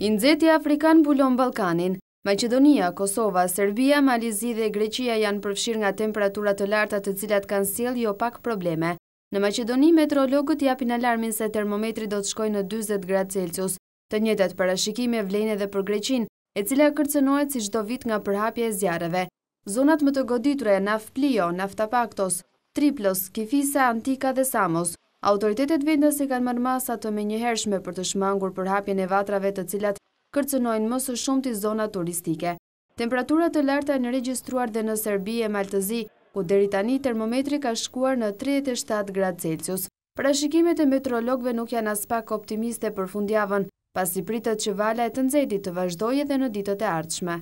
Inzeti Afrikan bulon Balkanin. Macedonia, Kosova, Serbia, Malizi dhe Greqia janë përfshir nga temperaturat të larta të cilat kanë siel jo pak probleme. Në Macedoni, meteorologët japin alarmin se termometri do të shkoj në 20 gradë Celsius, të njëtet parashikime vlejnë edhe për Greqin, e cila kërcenohet si shdo vit nga përhapje e zjarëve. Zonat më të goditre, Naft Plio, Naftapaktos, Triplos, Kifisa, Antika dhe Samos, Autoritetet vendës i kanë marrë masa të me njëhershme për të shmangur për hapjen e vatrave të cilat kërcënojnë mësë shumë të zona turistike. Temperaturat të larta në registruar dhe në Serbi e Maltëzi, ku deri tani termometri ka shkuar në 37 gradë Celsius. Pra shikimet e metrologve nuk janë as pak optimiste për fundjavën, pasi pritët që vala e të nëzetit të vazhdojë dhe në ditët e ardhshme.